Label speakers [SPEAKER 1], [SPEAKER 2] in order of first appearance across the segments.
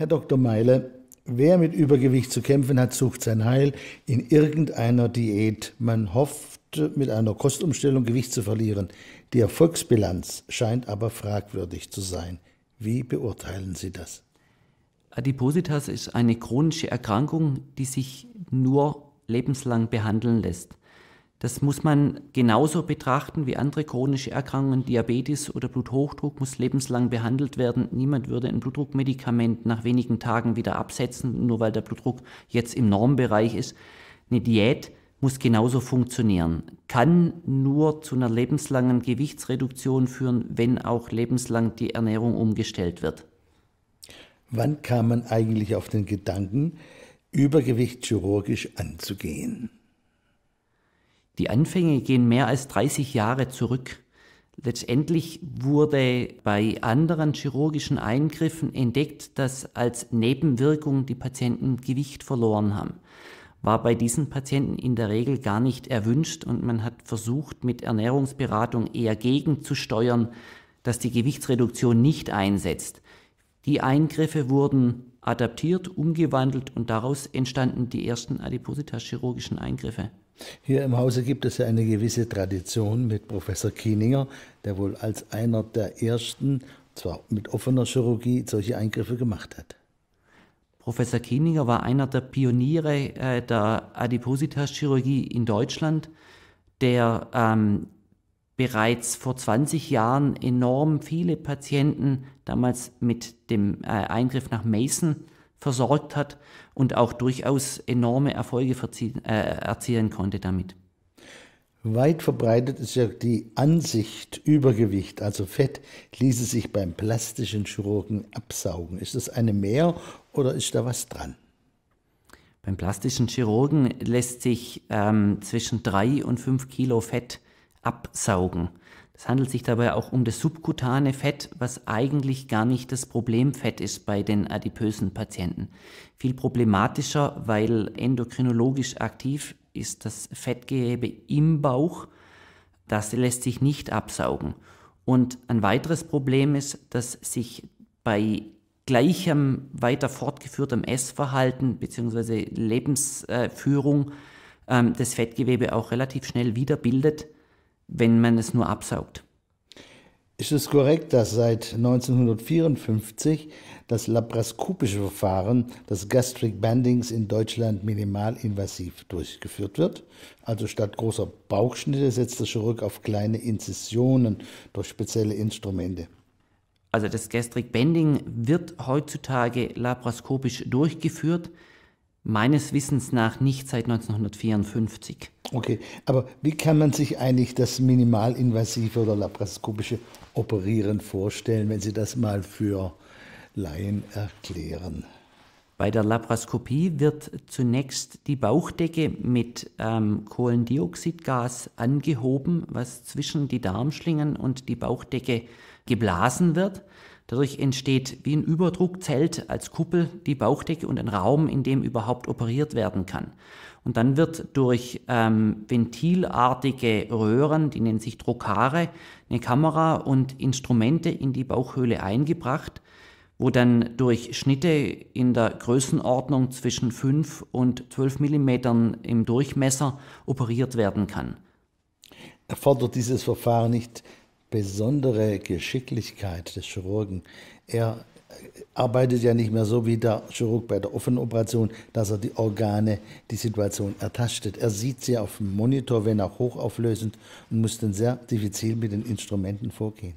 [SPEAKER 1] Herr Dr. Meile, wer mit Übergewicht zu kämpfen hat, sucht sein Heil in irgendeiner Diät. Man hofft, mit einer Kostumstellung Gewicht zu verlieren. Die Erfolgsbilanz scheint aber fragwürdig zu sein. Wie beurteilen Sie das?
[SPEAKER 2] Adipositas ist eine chronische Erkrankung, die sich nur lebenslang behandeln lässt. Das muss man genauso betrachten wie andere chronische Erkrankungen. Diabetes oder Bluthochdruck muss lebenslang behandelt werden. Niemand würde ein Blutdruckmedikament nach wenigen Tagen wieder absetzen, nur weil der Blutdruck jetzt im Normbereich ist. Eine Diät muss genauso funktionieren, kann nur zu einer lebenslangen Gewichtsreduktion führen, wenn auch lebenslang die Ernährung umgestellt wird.
[SPEAKER 1] Wann kam man eigentlich auf den Gedanken, Übergewicht chirurgisch anzugehen?
[SPEAKER 2] Die Anfänge gehen mehr als 30 Jahre zurück. Letztendlich wurde bei anderen chirurgischen Eingriffen entdeckt, dass als Nebenwirkung die Patienten Gewicht verloren haben. War bei diesen Patienten in der Regel gar nicht erwünscht und man hat versucht, mit Ernährungsberatung eher gegenzusteuern, dass die Gewichtsreduktion nicht einsetzt. Die Eingriffe wurden adaptiert, umgewandelt und daraus entstanden die ersten Adipositaschirurgischen Eingriffe.
[SPEAKER 1] Hier im Hause gibt es ja eine gewisse Tradition mit Professor Kieninger, der wohl als einer der ersten, zwar mit offener Chirurgie, solche Eingriffe gemacht hat.
[SPEAKER 2] Professor Kieninger war einer der Pioniere äh, der Adipositas-Chirurgie in Deutschland, der ähm, bereits vor 20 Jahren enorm viele Patienten damals mit dem äh, Eingriff nach Mason versorgt hat und auch durchaus enorme Erfolge verziehen, äh, erzielen konnte damit.
[SPEAKER 1] Weit verbreitet ist ja die Ansicht, Übergewicht, also Fett, ließe sich beim plastischen Chirurgen absaugen. Ist das eine mehr oder ist da was dran?
[SPEAKER 2] Beim plastischen Chirurgen lässt sich ähm, zwischen drei und fünf Kilo Fett absaugen. Es handelt sich dabei auch um das subkutane Fett, was eigentlich gar nicht das Problemfett ist bei den adipösen Patienten. Viel problematischer, weil endokrinologisch aktiv ist das Fettgewebe im Bauch. Das lässt sich nicht absaugen. Und ein weiteres Problem ist, dass sich bei gleichem weiter fortgeführtem Essverhalten bzw. Lebensführung ähm, das Fettgewebe auch relativ schnell wiederbildet wenn man es nur absaugt.
[SPEAKER 1] Ist es korrekt, dass seit 1954 das laparoskopische Verfahren des Gastric Bandings in Deutschland minimalinvasiv durchgeführt wird? Also statt großer Bauchschnitte setzt es zurück auf kleine Inzisionen
[SPEAKER 2] durch spezielle Instrumente. Also das Gastric Banding wird heutzutage laparoskopisch durchgeführt meines Wissens nach nicht seit 1954.
[SPEAKER 1] Okay, aber wie kann man sich eigentlich das minimalinvasive oder laparoskopische Operieren vorstellen, wenn Sie das mal für Laien erklären?
[SPEAKER 2] Bei der Laparoskopie wird zunächst die Bauchdecke mit ähm, Kohlendioxidgas angehoben, was zwischen die Darmschlingen und die Bauchdecke geblasen wird. Dadurch entsteht wie ein Überdruckzelt als Kuppel die Bauchdecke und ein Raum, in dem überhaupt operiert werden kann. Und dann wird durch ähm, ventilartige Röhren, die nennen sich Druckare, eine Kamera und Instrumente in die Bauchhöhle eingebracht, wo dann durch Schnitte in der Größenordnung zwischen 5 und 12 Millimetern im Durchmesser operiert werden kann.
[SPEAKER 1] Erfordert dieses Verfahren nicht besondere Geschicklichkeit des Chirurgen. Er arbeitet ja nicht mehr so wie der Chirurg bei der offenen Operation, dass er die Organe, die Situation ertastet. Er sieht sie auf dem Monitor, wenn auch hochauflösend, und muss dann sehr diffizil mit den Instrumenten
[SPEAKER 2] vorgehen.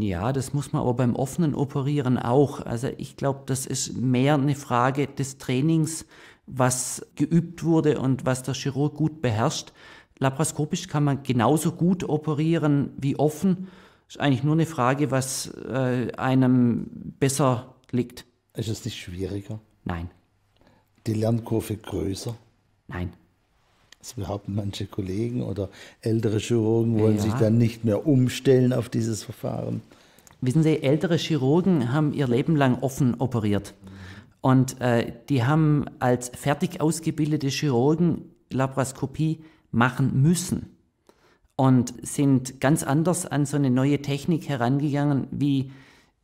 [SPEAKER 2] Ja, das muss man aber beim offenen Operieren auch. Also ich glaube, das ist mehr eine Frage des Trainings, was geübt wurde und was der Chirurg gut beherrscht. Laparoskopisch kann man genauso gut operieren wie offen. Ist eigentlich nur eine Frage, was äh, einem besser liegt. Ist es nicht schwieriger? Nein.
[SPEAKER 1] Die Lernkurve größer? Nein. Das behaupten manche Kollegen oder ältere Chirurgen wollen ja. sich dann nicht mehr
[SPEAKER 2] umstellen auf dieses Verfahren. Wissen Sie, ältere Chirurgen haben ihr Leben lang offen operiert. Und äh, die haben als fertig ausgebildete Chirurgen Laparoskopie machen müssen und sind ganz anders an so eine neue Technik herangegangen wie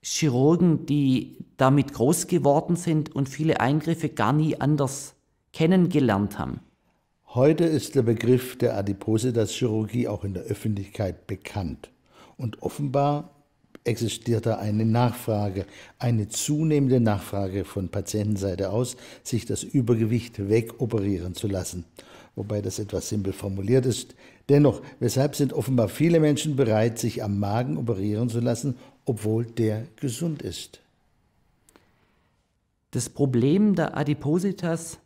[SPEAKER 2] Chirurgen, die damit groß geworden sind und viele Eingriffe gar nie anders kennengelernt haben.
[SPEAKER 1] Heute ist der Begriff der Adipositas-Chirurgie auch in der Öffentlichkeit bekannt. Und offenbar existiert da eine Nachfrage, eine zunehmende Nachfrage von Patientenseite aus, sich das Übergewicht wegoperieren zu lassen wobei das etwas simpel formuliert ist. Dennoch, weshalb sind offenbar viele Menschen bereit, sich am Magen operieren zu lassen, obwohl der gesund ist?
[SPEAKER 2] Das Problem der Adipositas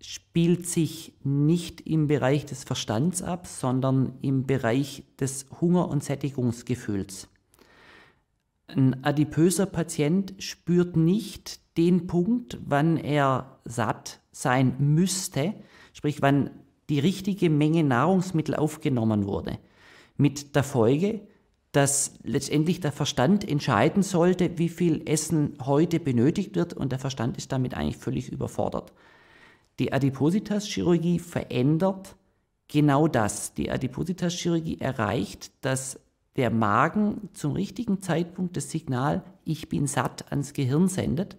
[SPEAKER 2] spielt sich nicht im Bereich des Verstands ab, sondern im Bereich des Hunger- und Sättigungsgefühls. Ein adipöser Patient spürt nicht den Punkt, wann er satt sein müsste, sprich wann die richtige Menge Nahrungsmittel aufgenommen wurde. Mit der Folge, dass letztendlich der Verstand entscheiden sollte, wie viel Essen heute benötigt wird und der Verstand ist damit eigentlich völlig überfordert. Die Adipositas-Chirurgie verändert genau das. Die Adipositas-Chirurgie erreicht, dass der Magen zum richtigen Zeitpunkt das Signal Ich bin satt ans Gehirn sendet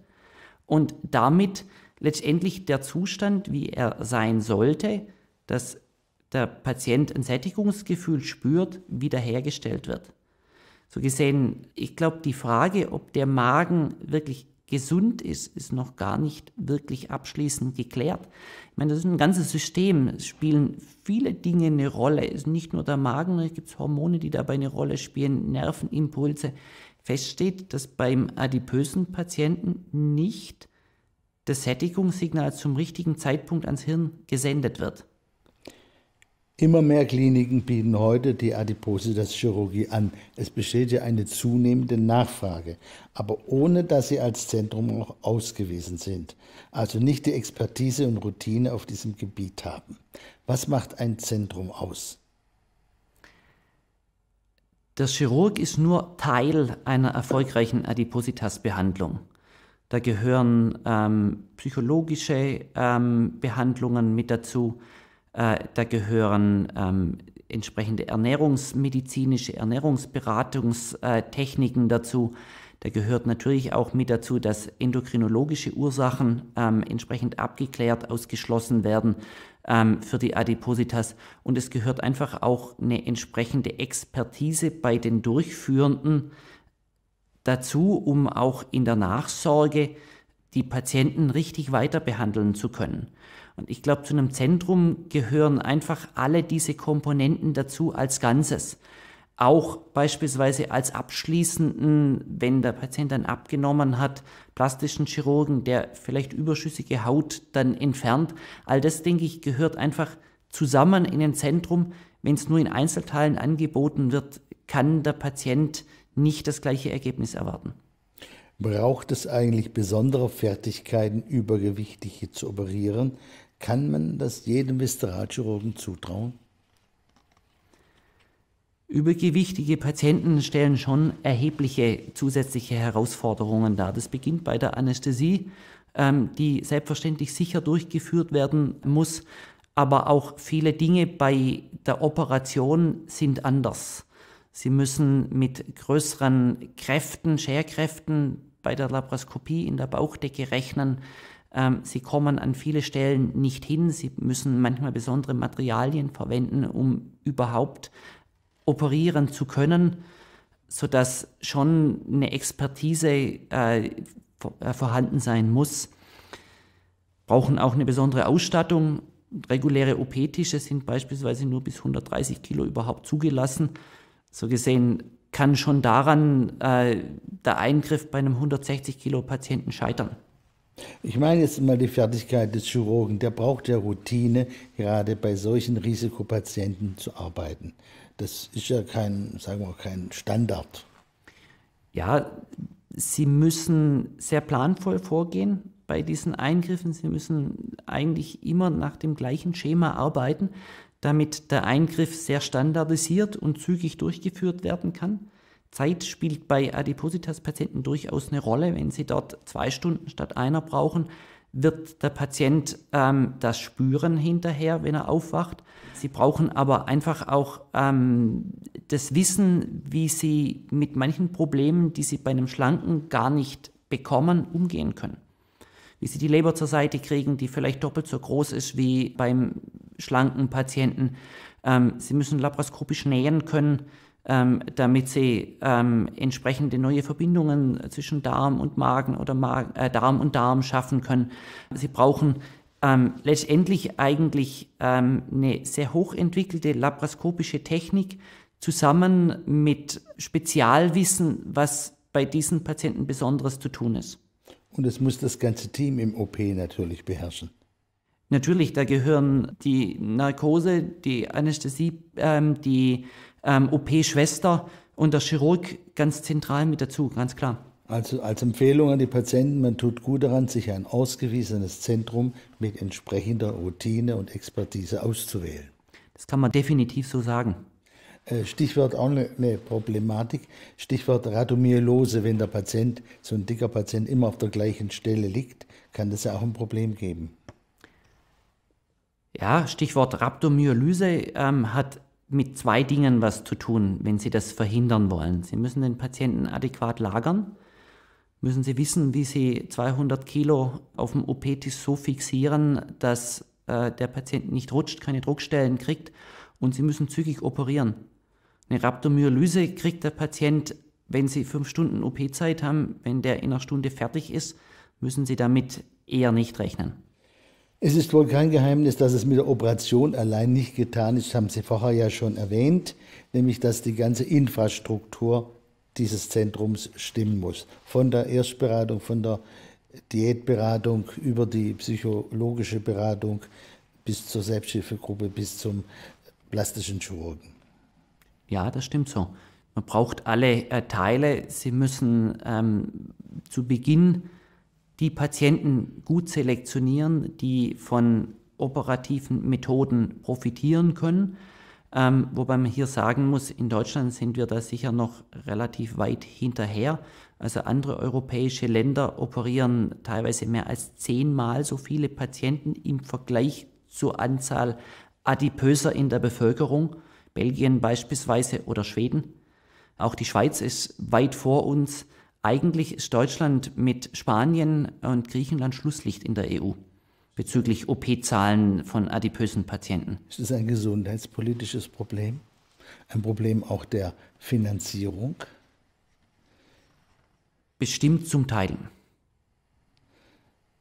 [SPEAKER 2] und damit letztendlich der Zustand, wie er sein sollte, dass der Patient ein Sättigungsgefühl spürt, wiederhergestellt wird. So gesehen, ich glaube, die Frage, ob der Magen wirklich gesund ist, ist noch gar nicht wirklich abschließend geklärt. Ich meine, das ist ein ganzes System. Es spielen viele Dinge eine Rolle. Es ist nicht nur der Magen, es gibt Hormone, die dabei eine Rolle spielen, Nervenimpulse. Fest steht, dass beim adipösen Patienten nicht des Sättigungssignals zum richtigen Zeitpunkt ans Hirn gesendet wird.
[SPEAKER 1] Immer mehr Kliniken bieten heute die Adipositas-Chirurgie an. Es besteht ja eine zunehmende Nachfrage, aber ohne dass sie als Zentrum auch ausgewiesen sind, also nicht die Expertise und Routine auf diesem Gebiet haben.
[SPEAKER 2] Was macht ein Zentrum aus? Der Chirurg ist nur Teil einer erfolgreichen Adipositas-Behandlung. Da gehören ähm, psychologische ähm, Behandlungen mit dazu. Äh, da gehören ähm, entsprechende ernährungsmedizinische Ernährungsberatungstechniken dazu. Da gehört natürlich auch mit dazu, dass endokrinologische Ursachen ähm, entsprechend abgeklärt, ausgeschlossen werden ähm, für die Adipositas. Und es gehört einfach auch eine entsprechende Expertise bei den Durchführenden dazu, um auch in der Nachsorge die Patienten richtig weiter behandeln zu können. Und ich glaube, zu einem Zentrum gehören einfach alle diese Komponenten dazu als Ganzes. Auch beispielsweise als abschließenden, wenn der Patient dann abgenommen hat, plastischen Chirurgen, der vielleicht überschüssige Haut dann entfernt. All das, denke ich, gehört einfach zusammen in ein Zentrum. Wenn es nur in Einzelteilen angeboten wird, kann der Patient nicht das gleiche Ergebnis erwarten.
[SPEAKER 1] Braucht es eigentlich besondere Fertigkeiten, Übergewichtige zu operieren? Kann man das jedem
[SPEAKER 2] Visceralchirurgen zutrauen? Übergewichtige Patienten stellen schon erhebliche zusätzliche Herausforderungen dar. Das beginnt bei der Anästhesie, ähm, die selbstverständlich sicher durchgeführt werden muss, aber auch viele Dinge bei der Operation sind anders. Sie müssen mit größeren Kräften, Scherkräften bei der Laparoskopie in der Bauchdecke rechnen. Ähm, sie kommen an viele Stellen nicht hin. Sie müssen manchmal besondere Materialien verwenden, um überhaupt operieren zu können, sodass schon eine Expertise äh, äh vorhanden sein muss. Brauchen auch eine besondere Ausstattung. Reguläre OP-Tische sind beispielsweise nur bis 130 Kilo überhaupt zugelassen. So gesehen kann schon daran äh, der Eingriff bei einem 160 Kilo Patienten scheitern.
[SPEAKER 1] Ich meine jetzt mal die Fertigkeit des Chirurgen. Der braucht ja Routine, gerade bei solchen Risikopatienten zu arbeiten. Das ist ja kein, sagen wir,
[SPEAKER 2] kein Standard. Ja, Sie müssen sehr planvoll vorgehen bei diesen Eingriffen. Sie müssen eigentlich immer nach dem gleichen Schema arbeiten damit der Eingriff sehr standardisiert und zügig durchgeführt werden kann. Zeit spielt bei Adipositas-Patienten durchaus eine Rolle. Wenn sie dort zwei Stunden statt einer brauchen, wird der Patient ähm, das spüren hinterher, wenn er aufwacht. Sie brauchen aber einfach auch ähm, das Wissen, wie sie mit manchen Problemen, die sie bei einem Schlanken gar nicht bekommen, umgehen können. Wie sie die Leber zur Seite kriegen, die vielleicht doppelt so groß ist wie beim schlanken Patienten. Ähm, sie müssen laparoskopisch nähen können, ähm, damit sie ähm, entsprechende neue Verbindungen zwischen Darm und Magen oder Magen, äh, Darm und Darm schaffen können. Sie brauchen ähm, letztendlich eigentlich ähm, eine sehr hochentwickelte laparoskopische Technik zusammen mit Spezialwissen, was bei diesen Patienten Besonderes zu tun ist. Und
[SPEAKER 1] es muss das ganze Team im OP natürlich beherrschen.
[SPEAKER 2] Natürlich, da gehören die Narkose, die Anästhesie, ähm, die ähm, OP-Schwester und der Chirurg ganz zentral mit dazu, ganz klar.
[SPEAKER 1] Also als Empfehlung an die Patienten, man tut gut daran, sich ein ausgewiesenes Zentrum mit entsprechender Routine und Expertise auszuwählen. Das kann man definitiv so sagen. Äh, Stichwort auch eine Problematik, Stichwort Rhabdomyolose, wenn der Patient, so ein dicker Patient, immer auf der gleichen Stelle liegt, kann das ja auch ein Problem geben.
[SPEAKER 2] Ja, Stichwort Rhabdomyolyse ähm, hat mit zwei Dingen was zu tun, wenn Sie das verhindern wollen. Sie müssen den Patienten adäquat lagern, müssen Sie wissen, wie Sie 200 Kilo auf dem OP-Tisch so fixieren, dass äh, der Patient nicht rutscht, keine Druckstellen kriegt und Sie müssen zügig operieren. Eine Rhabdomyolyse kriegt der Patient, wenn Sie fünf Stunden OP-Zeit haben, wenn der in einer Stunde fertig ist, müssen Sie damit eher nicht rechnen.
[SPEAKER 1] Es ist wohl kein Geheimnis, dass es mit der Operation allein nicht getan ist, haben Sie vorher ja schon erwähnt, nämlich dass die ganze Infrastruktur dieses Zentrums stimmen muss. Von der Erstberatung, von der Diätberatung über die psychologische Beratung bis zur Selbsthilfegruppe,
[SPEAKER 2] bis zum plastischen Chirurgen. Ja, das stimmt so. Man braucht alle äh, Teile. Sie müssen ähm, zu Beginn die Patienten gut selektionieren, die von operativen Methoden profitieren können. Ähm, wobei man hier sagen muss, in Deutschland sind wir da sicher noch relativ weit hinterher. Also andere europäische Länder operieren teilweise mehr als zehnmal so viele Patienten im Vergleich zur Anzahl Adipöser in der Bevölkerung, Belgien beispielsweise oder Schweden. Auch die Schweiz ist weit vor uns. Eigentlich ist Deutschland mit Spanien und Griechenland Schlusslicht in der EU bezüglich OP-Zahlen von adipösen Patienten.
[SPEAKER 1] Ist das ein gesundheitspolitisches Problem? Ein Problem auch der Finanzierung?
[SPEAKER 2] Bestimmt zum Teil.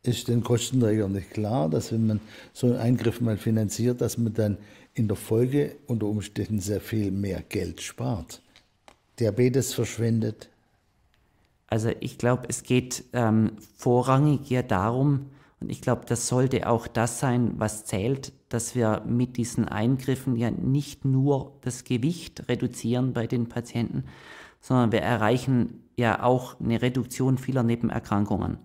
[SPEAKER 1] Ist den Kostenträgern nicht klar, dass wenn man so einen Eingriff mal finanziert, dass man dann in der Folge unter Umständen sehr viel mehr Geld spart? Diabetes verschwendet,
[SPEAKER 2] also ich glaube, es geht ähm, vorrangig ja darum, und ich glaube, das sollte auch das sein, was zählt, dass wir mit diesen Eingriffen ja nicht nur das Gewicht reduzieren bei den Patienten, sondern wir erreichen ja auch eine Reduktion vieler Nebenerkrankungen.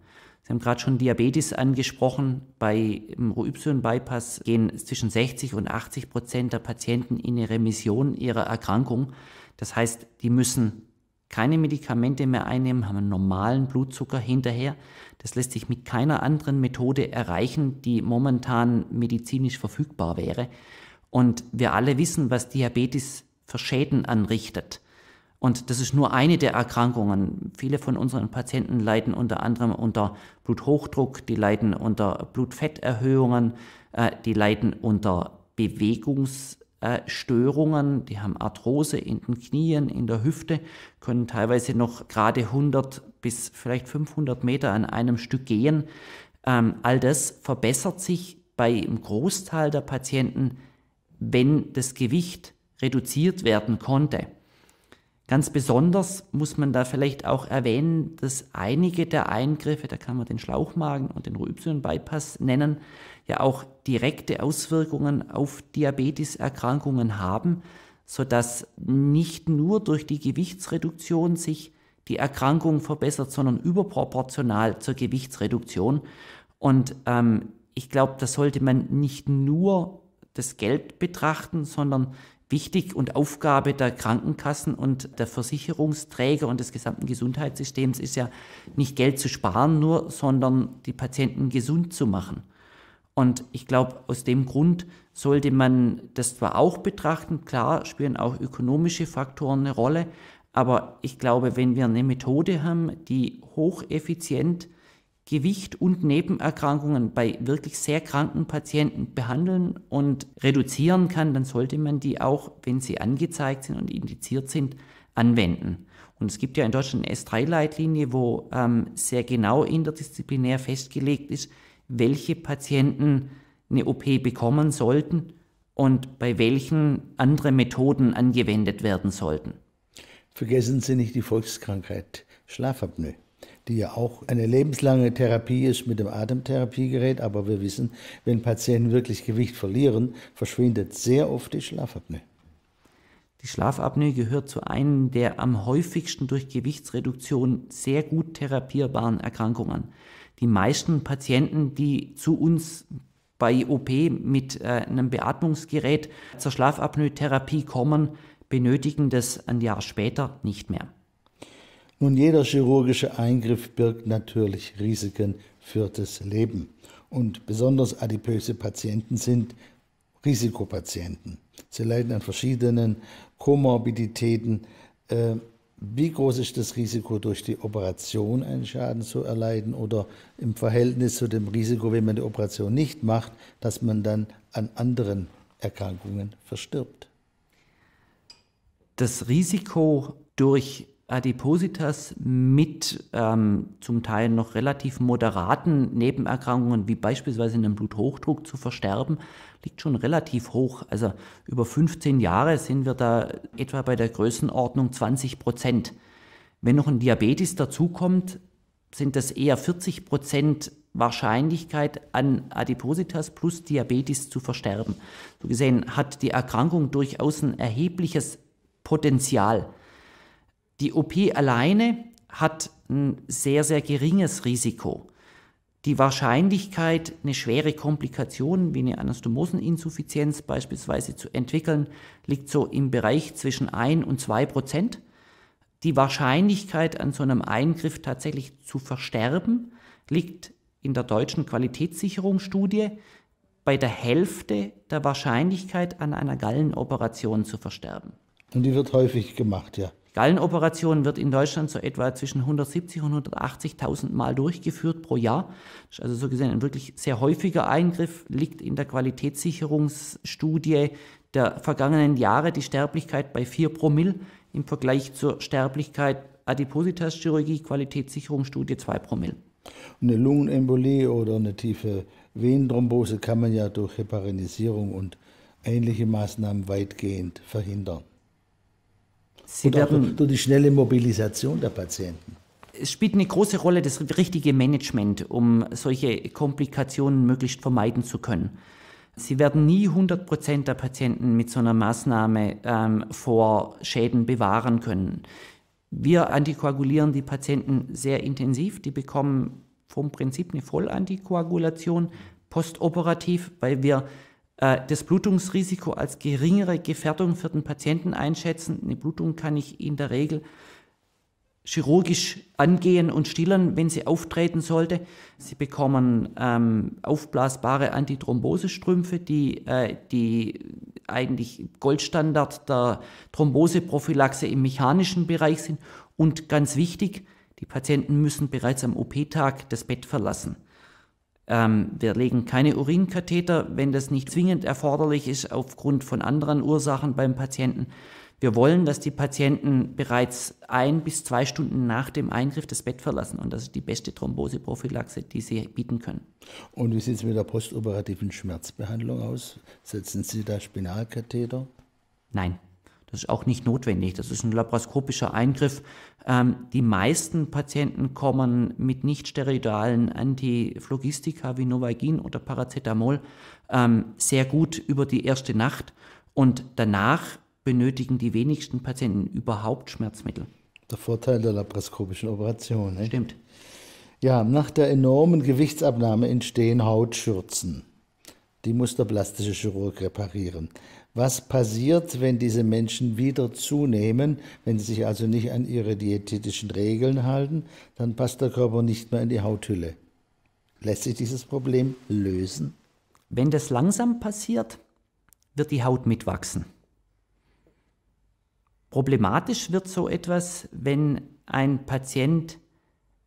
[SPEAKER 2] Sie haben gerade schon Diabetes angesprochen. Bei Y-Bypass gehen zwischen 60 und 80 Prozent der Patienten in eine Remission ihrer Erkrankung. Das heißt, die müssen keine Medikamente mehr einnehmen, haben einen normalen Blutzucker hinterher. Das lässt sich mit keiner anderen Methode erreichen, die momentan medizinisch verfügbar wäre. Und wir alle wissen, was Diabetes für Schäden anrichtet. Und das ist nur eine der Erkrankungen. Viele von unseren Patienten leiden unter anderem unter Bluthochdruck, die leiden unter Blutfetterhöhungen, äh, die leiden unter Bewegungs- äh, Störungen, die haben Arthrose in den Knien, in der Hüfte, können teilweise noch gerade 100 bis vielleicht 500 Meter an einem Stück gehen. Ähm, all das verbessert sich bei einem Großteil der Patienten, wenn das Gewicht reduziert werden konnte. Ganz besonders muss man da vielleicht auch erwähnen, dass einige der Eingriffe, da kann man den Schlauchmagen und den Rübsen-Bypass nennen, ja auch direkte Auswirkungen auf Diabeteserkrankungen haben, sodass nicht nur durch die Gewichtsreduktion sich die Erkrankung verbessert, sondern überproportional zur Gewichtsreduktion. Und ähm, ich glaube, da sollte man nicht nur das Geld betrachten, sondern wichtig und Aufgabe der Krankenkassen und der Versicherungsträger und des gesamten Gesundheitssystems ist ja nicht Geld zu sparen nur, sondern die Patienten gesund zu machen. Und ich glaube, aus dem Grund sollte man das zwar auch betrachten, klar spielen auch ökonomische Faktoren eine Rolle, aber ich glaube, wenn wir eine Methode haben, die hocheffizient Gewicht und Nebenerkrankungen bei wirklich sehr kranken Patienten behandeln und reduzieren kann, dann sollte man die auch, wenn sie angezeigt sind und indiziert sind, anwenden. Und es gibt ja in Deutschland eine S3-Leitlinie, wo ähm, sehr genau interdisziplinär festgelegt ist, welche Patienten eine OP bekommen sollten und bei welchen andere Methoden angewendet werden sollten.
[SPEAKER 1] Vergessen Sie nicht die Volkskrankheit Schlafapnoe, die ja auch eine lebenslange Therapie ist mit dem Atemtherapiegerät, aber wir wissen, wenn Patienten wirklich Gewicht verlieren,
[SPEAKER 2] verschwindet sehr oft die Schlafapnoe. Die Schlafapnoe gehört zu einem der am häufigsten durch Gewichtsreduktion sehr gut therapierbaren Erkrankungen die meisten Patienten, die zu uns bei OP mit äh, einem Beatmungsgerät zur Schlafapnoe-Therapie kommen, benötigen das ein Jahr später nicht mehr.
[SPEAKER 1] Nun, jeder chirurgische Eingriff birgt natürlich Risiken für das Leben. Und besonders adipöse Patienten sind Risikopatienten. Sie leiden an verschiedenen Komorbiditäten. Äh, wie groß ist das Risiko, durch die Operation einen Schaden zu erleiden oder im Verhältnis zu dem Risiko, wenn man die Operation nicht macht, dass man dann an anderen
[SPEAKER 2] Erkrankungen verstirbt? Das Risiko durch Adipositas mit ähm, zum Teil noch relativ moderaten Nebenerkrankungen wie beispielsweise einem Bluthochdruck zu versterben, liegt schon relativ hoch. Also über 15 Jahre sind wir da etwa bei der Größenordnung 20 Prozent. Wenn noch ein Diabetes dazukommt, sind das eher 40 Prozent Wahrscheinlichkeit an Adipositas plus Diabetes zu versterben. So gesehen hat die Erkrankung durchaus ein erhebliches Potenzial. Die OP alleine hat ein sehr, sehr geringes Risiko die Wahrscheinlichkeit, eine schwere Komplikation wie eine Anastomoseninsuffizienz beispielsweise zu entwickeln, liegt so im Bereich zwischen 1 und 2 Prozent. Die Wahrscheinlichkeit, an so einem Eingriff tatsächlich zu versterben, liegt in der deutschen Qualitätssicherungsstudie bei der Hälfte der Wahrscheinlichkeit, an einer Gallenoperation zu versterben. Und die wird häufig gemacht, ja. Gallenoperationen wird in Deutschland so etwa zwischen 170 und 180.000 Mal durchgeführt pro Jahr. Das ist also so gesehen ein wirklich sehr häufiger Eingriff, liegt in der Qualitätssicherungsstudie der vergangenen Jahre die Sterblichkeit bei 4 Promille im Vergleich zur Sterblichkeit Adipositas-Chirurgie, Qualitätssicherungsstudie 2 Promille. Eine
[SPEAKER 1] Lungenembolie oder eine tiefe Venenthrombose kann man ja durch Heparinisierung und ähnliche Maßnahmen weitgehend verhindern. Sie werden durch die schnelle Mobilisation der Patienten.
[SPEAKER 2] Es spielt eine große Rolle das richtige Management, um solche Komplikationen möglichst vermeiden zu können. Sie werden nie 100 Prozent der Patienten mit so einer Maßnahme ähm, vor Schäden bewahren können. Wir antikoagulieren die Patienten sehr intensiv. Die bekommen vom Prinzip eine Vollantikoagulation postoperativ, weil wir äh, das Blutungsrisiko als geringere Gefährdung für den Patienten einschätzen. Eine Blutung kann ich in der Regel chirurgisch angehen und stillen, wenn sie auftreten sollte. Sie bekommen ähm, aufblasbare Antithrombosestrümpfe, die, äh, die eigentlich Goldstandard der Thromboseprophylaxe im mechanischen Bereich sind. Und ganz wichtig, die Patienten müssen bereits am OP-Tag das Bett verlassen. Ähm, wir legen keine Urinkatheter, wenn das nicht zwingend erforderlich ist, aufgrund von anderen Ursachen beim Patienten. Wir wollen, dass die Patienten bereits ein bis zwei Stunden nach dem Eingriff das Bett verlassen. Und das ist die beste Thromboseprophylaxe, die Sie bieten können.
[SPEAKER 1] Und wie sieht es mit der postoperativen Schmerzbehandlung aus? Setzen Sie
[SPEAKER 2] da Spinalkatheter? Nein, das ist auch nicht notwendig. Das ist ein laparoskopischer Eingriff. Ähm, die meisten Patienten kommen mit nicht nichtsteroidalen Antiphlogistika wie Novagin oder Paracetamol ähm, sehr gut über die erste Nacht und danach benötigen die wenigsten Patienten überhaupt Schmerzmittel.
[SPEAKER 1] Der Vorteil der laparoskopischen Operation. Ne? Stimmt. Ja, nach der enormen Gewichtsabnahme entstehen Hautschürzen. Die muss der plastische Chirurg reparieren. Was passiert, wenn diese Menschen wieder zunehmen, wenn sie sich also nicht an ihre diätetischen Regeln halten, dann passt der Körper nicht mehr in die Hauthülle.
[SPEAKER 2] Lässt sich dieses Problem lösen? Wenn das langsam passiert, wird die Haut mitwachsen. Problematisch wird so etwas, wenn ein Patient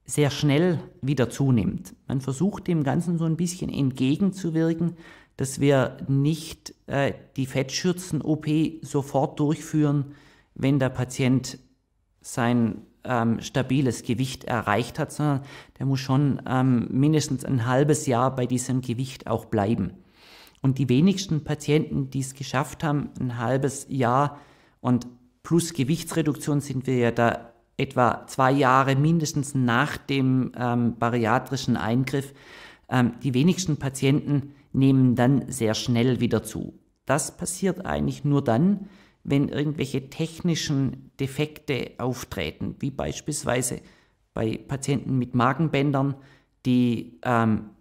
[SPEAKER 2] sehr schnell wieder zunimmt. Man versucht dem Ganzen so ein bisschen entgegenzuwirken, dass wir nicht äh, die Fettschürzen-OP sofort durchführen, wenn der Patient sein ähm, stabiles Gewicht erreicht hat, sondern der muss schon ähm, mindestens ein halbes Jahr bei diesem Gewicht auch bleiben. Und die wenigsten Patienten, die es geschafft haben, ein halbes Jahr und plus Gewichtsreduktion sind wir ja da etwa zwei Jahre mindestens nach dem ähm, bariatrischen Eingriff, ähm, die wenigsten Patienten nehmen dann sehr schnell wieder zu. Das passiert eigentlich nur dann, wenn irgendwelche technischen Defekte auftreten, wie beispielsweise bei Patienten mit Magenbändern, die ähm,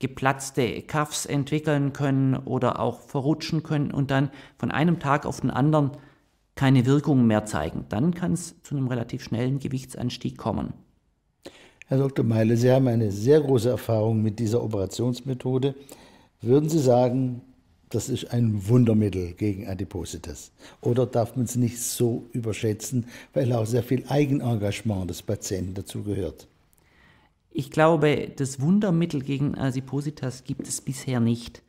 [SPEAKER 2] geplatzte Kaffs entwickeln können oder auch verrutschen können und dann von einem Tag auf den anderen keine Wirkung mehr zeigen. Dann kann es zu einem relativ schnellen Gewichtsanstieg kommen.
[SPEAKER 1] Herr Dr. Meile, Sie haben eine sehr große Erfahrung mit dieser Operationsmethode. Würden Sie sagen, das ist ein Wundermittel gegen Adipositas? Oder darf man es nicht so überschätzen, weil auch sehr viel Eigenengagement des Patienten dazu gehört?
[SPEAKER 2] Ich glaube, das Wundermittel gegen Adipositas gibt es bisher nicht.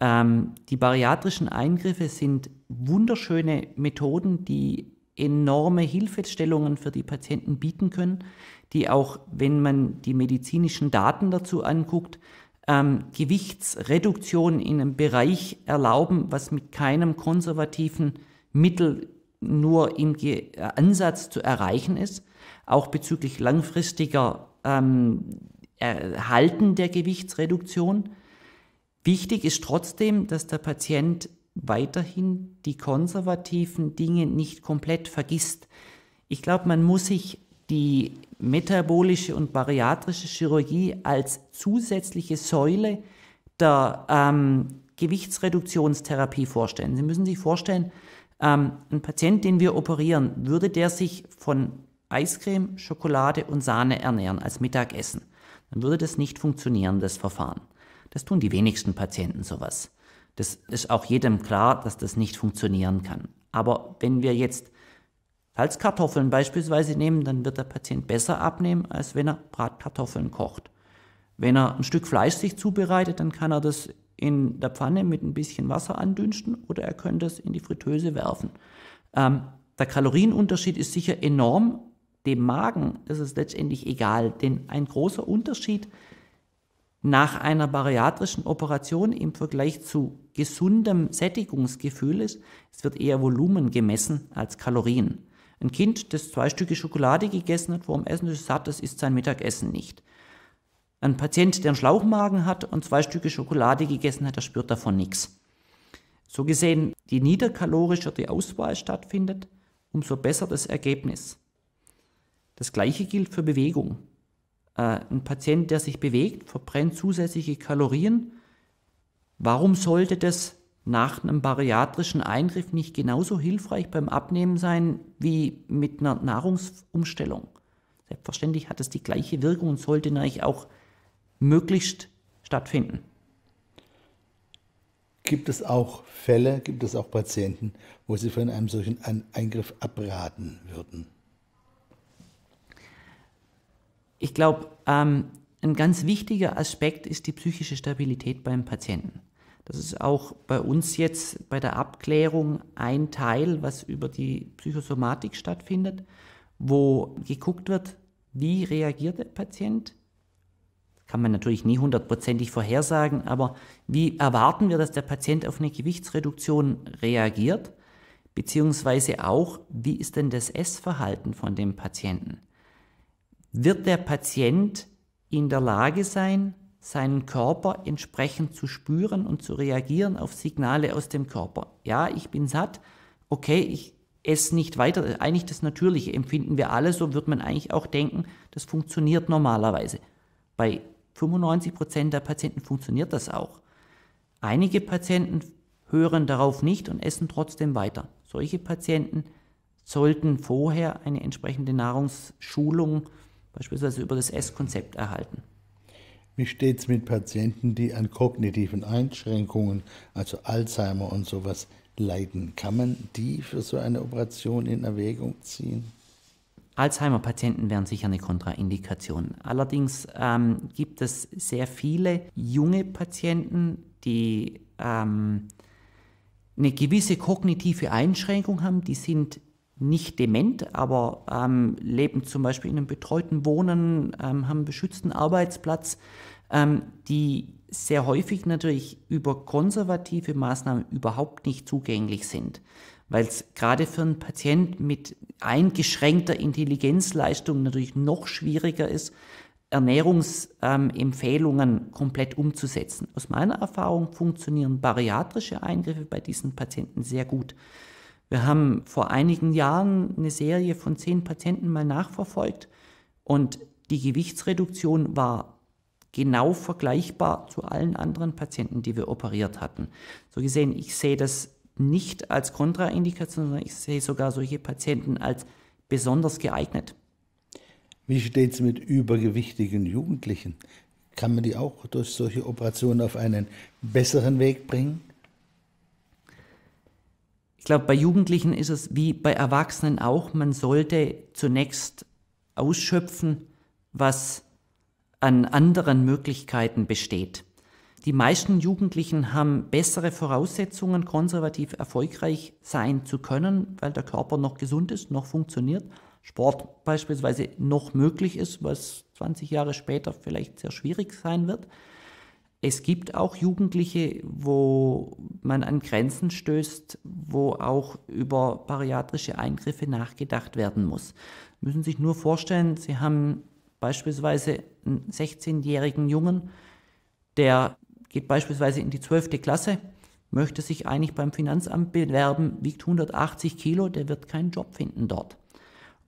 [SPEAKER 2] Ähm, die bariatrischen Eingriffe sind wunderschöne Methoden, die enorme Hilfestellungen für die Patienten bieten können, die auch, wenn man die medizinischen Daten dazu anguckt, ähm, Gewichtsreduktion in einem Bereich erlauben, was mit keinem konservativen Mittel nur im Ge äh, Ansatz zu erreichen ist, auch bezüglich langfristiger ähm, Erhalten der Gewichtsreduktion. Wichtig ist trotzdem, dass der Patient weiterhin die konservativen Dinge nicht komplett vergisst. Ich glaube, man muss sich die metabolische und bariatrische Chirurgie als zusätzliche Säule der ähm, Gewichtsreduktionstherapie vorstellen. Sie müssen sich vorstellen, ähm, ein Patient, den wir operieren, würde der sich von Eiscreme, Schokolade und Sahne ernähren als Mittagessen. Dann würde das nicht funktionieren, das Verfahren. Das tun die wenigsten Patienten sowas. Das ist auch jedem klar, dass das nicht funktionieren kann. Aber wenn wir jetzt Salzkartoffeln beispielsweise nehmen, dann wird der Patient besser abnehmen, als wenn er Bratkartoffeln kocht. Wenn er ein Stück Fleisch sich zubereitet, dann kann er das in der Pfanne mit ein bisschen Wasser andünsten oder er könnte es in die Fritteuse werfen. Ähm, der Kalorienunterschied ist sicher enorm. Dem Magen ist es letztendlich egal, denn ein großer Unterschied ist, nach einer bariatrischen Operation im Vergleich zu gesundem Sättigungsgefühl ist, es wird eher Volumen gemessen als Kalorien. Ein Kind, das zwei Stücke Schokolade gegessen hat vor dem Essen, ist satt, das isst sein Mittagessen nicht. Ein Patient, der einen Schlauchmagen hat und zwei Stücke Schokolade gegessen hat, der spürt davon nichts. So gesehen, je niederkalorischer die Auswahl stattfindet, umso besser das Ergebnis. Das gleiche gilt für Bewegung. Äh, ein Patient, der sich bewegt, verbrennt zusätzliche Kalorien. Warum sollte das nach einem bariatrischen Eingriff nicht genauso hilfreich beim Abnehmen sein wie mit einer Nahrungsumstellung? Selbstverständlich hat es die gleiche Wirkung und sollte natürlich auch möglichst stattfinden. Gibt
[SPEAKER 1] es auch Fälle, gibt es auch Patienten, wo Sie von einem solchen Eingriff abraten würden?
[SPEAKER 2] Ich glaube, ähm, ein ganz wichtiger Aspekt ist die psychische Stabilität beim Patienten. Das ist auch bei uns jetzt bei der Abklärung ein Teil, was über die Psychosomatik stattfindet, wo geguckt wird, wie reagiert der Patient. Kann man natürlich nie hundertprozentig vorhersagen, aber wie erwarten wir, dass der Patient auf eine Gewichtsreduktion reagiert? Beziehungsweise auch, wie ist denn das Essverhalten von dem Patienten? wird der Patient in der Lage sein, seinen Körper entsprechend zu spüren und zu reagieren auf Signale aus dem Körper. Ja, ich bin satt, okay, ich esse nicht weiter. Eigentlich das Natürliche empfinden wir alle, so wird man eigentlich auch denken, das funktioniert normalerweise. Bei 95% Prozent der Patienten funktioniert das auch. Einige Patienten hören darauf nicht und essen trotzdem weiter. Solche Patienten sollten vorher eine entsprechende Nahrungsschulung beispielsweise über das S-Konzept erhalten.
[SPEAKER 1] Wie steht es mit Patienten, die an kognitiven Einschränkungen, also Alzheimer und sowas, leiden? Kann man die für so eine Operation in Erwägung
[SPEAKER 2] ziehen? Alzheimer-Patienten wären sicher eine Kontraindikation. Allerdings ähm, gibt es sehr viele junge Patienten, die ähm, eine gewisse kognitive Einschränkung haben. Die sind nicht dement, aber ähm, leben zum Beispiel in einem betreuten Wohnen, ähm, haben einen beschützten Arbeitsplatz, ähm, die sehr häufig natürlich über konservative Maßnahmen überhaupt nicht zugänglich sind, weil es gerade für einen Patient mit eingeschränkter Intelligenzleistung natürlich noch schwieriger ist, Ernährungsempfehlungen ähm, komplett umzusetzen. Aus meiner Erfahrung funktionieren bariatrische Eingriffe bei diesen Patienten sehr gut. Wir haben vor einigen Jahren eine Serie von zehn Patienten mal nachverfolgt und die Gewichtsreduktion war genau vergleichbar zu allen anderen Patienten, die wir operiert hatten. So gesehen, ich sehe das nicht als Kontraindikation, sondern ich sehe sogar solche Patienten als besonders geeignet.
[SPEAKER 1] Wie steht es mit übergewichtigen Jugendlichen? Kann man die auch durch solche Operationen auf einen besseren Weg bringen?
[SPEAKER 2] Ich glaube, bei Jugendlichen ist es wie bei Erwachsenen auch, man sollte zunächst ausschöpfen, was an anderen Möglichkeiten besteht. Die meisten Jugendlichen haben bessere Voraussetzungen, konservativ erfolgreich sein zu können, weil der Körper noch gesund ist, noch funktioniert, Sport beispielsweise noch möglich ist, was 20 Jahre später vielleicht sehr schwierig sein wird es gibt auch Jugendliche, wo man an Grenzen stößt, wo auch über bariatrische Eingriffe nachgedacht werden muss. Sie müssen sich nur vorstellen, Sie haben beispielsweise einen 16-jährigen Jungen, der geht beispielsweise in die 12. Klasse, möchte sich eigentlich beim Finanzamt bewerben, wiegt 180 Kilo, der wird keinen Job finden dort.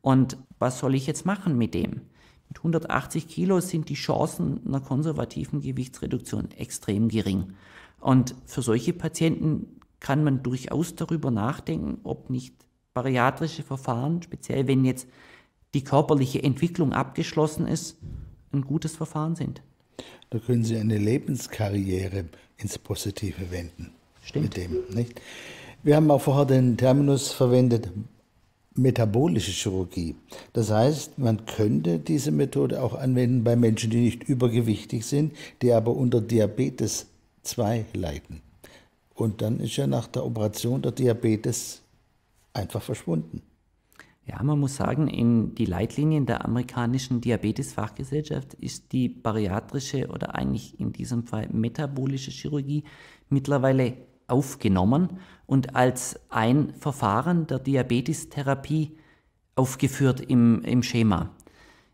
[SPEAKER 2] Und was soll ich jetzt machen mit dem? Mit 180 Kilo sind die Chancen einer konservativen Gewichtsreduktion extrem gering. Und für solche Patienten kann man durchaus darüber nachdenken, ob nicht bariatrische Verfahren, speziell wenn jetzt die körperliche Entwicklung abgeschlossen ist, ein gutes Verfahren sind.
[SPEAKER 1] Da können Sie eine Lebenskarriere ins Positive wenden. Stimmt. Mit dem, nicht? Wir haben auch vorher den Terminus verwendet, metabolische Chirurgie. Das heißt, man könnte diese Methode auch anwenden bei Menschen, die nicht übergewichtig sind, die aber unter Diabetes 2 leiden. Und
[SPEAKER 2] dann ist ja nach der Operation der Diabetes einfach verschwunden. Ja, man muss sagen, in die Leitlinien der amerikanischen Diabetesfachgesellschaft ist die bariatrische oder eigentlich in diesem Fall metabolische Chirurgie mittlerweile aufgenommen und als ein Verfahren der Diabetestherapie aufgeführt im, im Schema.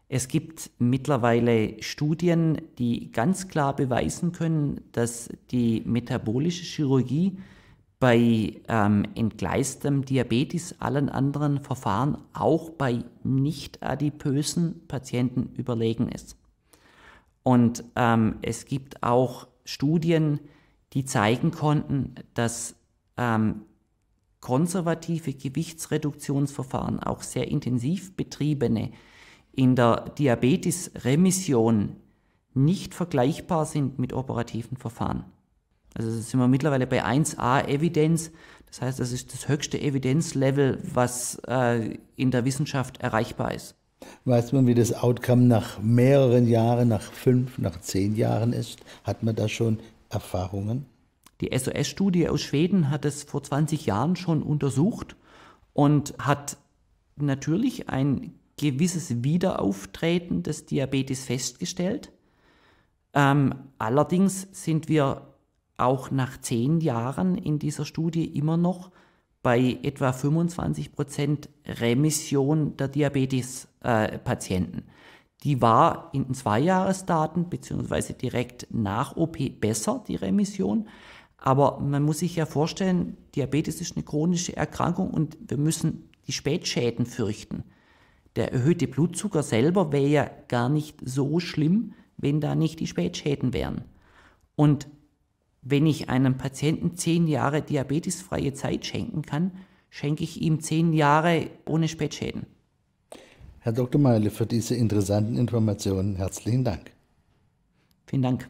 [SPEAKER 2] Es gibt mittlerweile Studien, die ganz klar beweisen können, dass die metabolische Chirurgie bei ähm, entgleistem Diabetes, allen anderen Verfahren, auch bei nicht adipösen Patienten überlegen ist. Und ähm, es gibt auch Studien, die zeigen konnten, dass ähm, konservative Gewichtsreduktionsverfahren, auch sehr intensiv betriebene, in der Diabetesremission nicht vergleichbar sind mit operativen Verfahren. Also sind wir mittlerweile bei 1a-Evidenz, das heißt, das ist das höchste Evidenzlevel, was äh, in der Wissenschaft erreichbar ist.
[SPEAKER 1] Weiß man, wie das Outcome nach mehreren Jahren, nach fünf, nach zehn Jahren ist? Hat man da schon Erfahrungen?
[SPEAKER 2] Die SOS-Studie aus Schweden hat es vor 20 Jahren schon untersucht und hat natürlich ein gewisses Wiederauftreten des Diabetes festgestellt. Ähm, allerdings sind wir auch nach zehn Jahren in dieser Studie immer noch bei etwa 25 Prozent Remission der Diabetespatienten. Äh, die war in den Zweijahresdaten bzw. direkt nach OP besser, die Remission, aber man muss sich ja vorstellen, Diabetes ist eine chronische Erkrankung und wir müssen die Spätschäden fürchten. Der erhöhte Blutzucker selber wäre ja gar nicht so schlimm, wenn da nicht die Spätschäden wären. Und wenn ich einem Patienten zehn Jahre diabetesfreie Zeit schenken kann, schenke ich ihm zehn Jahre ohne Spätschäden.
[SPEAKER 1] Herr Dr. Meile, für diese interessanten Informationen herzlichen Dank. Vielen Dank.